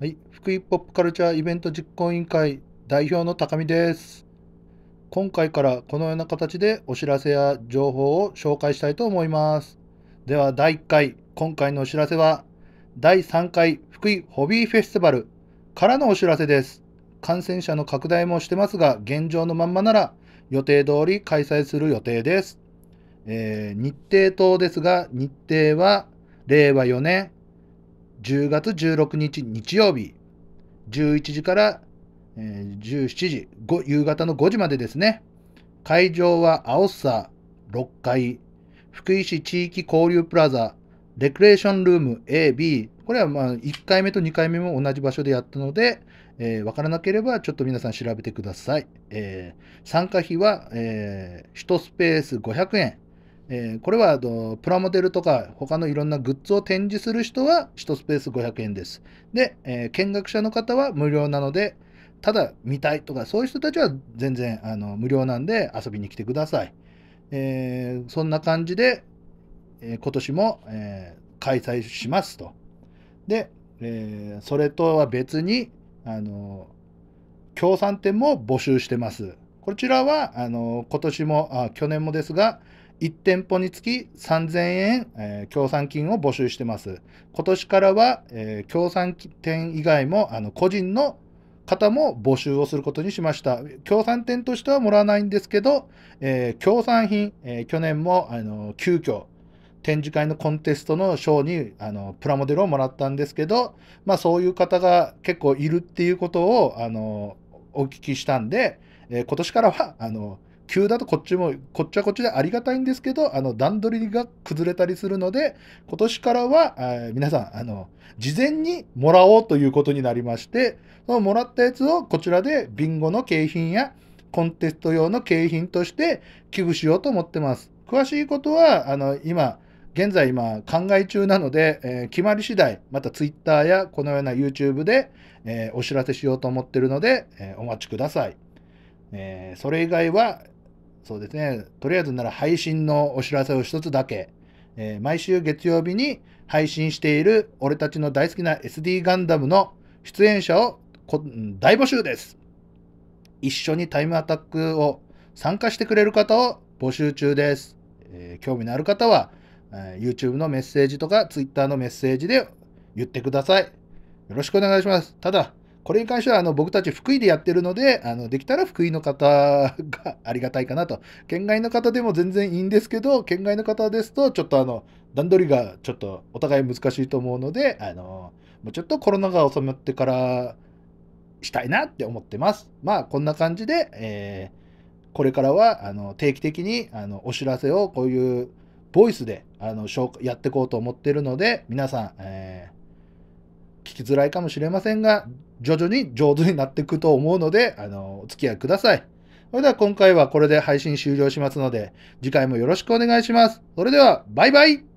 はい、福井ポップカルチャーイベント実行委員会代表の高見です。今回からこのような形でお知らせや情報を紹介したいと思います。では第1回、今回のお知らせは、第3回福井ホビーフェスティバルからのお知らせです。感染者の拡大もしてますが、現状のまんまなら予定通り開催する予定です。えー、日程等ですが、日程は令和4年10月16日日曜日、11時から17時、夕方の5時までですね。会場は青さ6階、福井市地域交流プラザ、レクレーションルーム AB、これはまあ1回目と2回目も同じ場所でやったので、えー、分からなければちょっと皆さん調べてください。えー、参加費は、えー、1スペース500円、えー、これはあのプラモデルとか他のいろんなグッズを展示する人は1スペース500円です。で、えー、見学者の方は無料なので、ただ見たいとかそういう人たちは全然あの無料なんで遊びに来てください。えー、そんな感じで、え今年も、え開催しますと。で、えそれとは別に、あの協賛店も募集してます。こちらはあの今年もあ去年もですが、1店舗につき3000円、えー、協賛金を募集してます。今年からは、えー、協賛店以外もあの個人の方も募集をすることにしました。協賛店としてはもらわないんですけど、えー、協賛品、えー、去年もあの急遽展示会のコンテストの賞にあのプラモデルをもらったんですけど、まあ、そういう方が結構いるっていうことをあのお聞きしたんで、えー、今年からはあの急だとこっちも、こっちはこっちでありがたいんですけど、あの、段取りが崩れたりするので、今年からは、え皆さん、あの、事前にもらおうということになりまして、そのもらったやつをこちらでビンゴの景品やコンテスト用の景品として寄付しようと思ってます。詳しいことは、あの、今、現在今考え中なので、えー、決まり次第また Twitter やこのような YouTube で、えー、お知らせしようと思ってるので、えー、お待ちください、えそれ以外はそうですね、とりあえずなら配信のお知らせを一つだけ、えー、毎週月曜日に配信している俺たちの大好きな SD ガンダムの出演者を大募集です。一緒にタイムアタックを参加してくれる方を募集中です。えー、興味のある方は、えー、YouTube のメッセージとか Twitter のメッセージで言ってください。よろしくお願いします。ただ、これに関してはあの僕たち福井でやってるので、あのできたら福井の方が ありがたいかなと。県外の方でも全然いいんですけど、県外の方ですと、ちょっとあの段取りがちょっとお互い難しいと思うので、あのもうちょっとコロナが収まってからしたいなって思ってます。まあ、こんな感じで、えー、これからはあの定期的にあのお知らせをこういうボイスであのやっていこうと思ってるので、皆さん、え聞きづらいかもしれませんが、徐々に上手になっていくと思うので、あの、お付き合いください。それでは今回はこれで配信終了しますので、次回もよろしくお願いします。それでは、バイバイ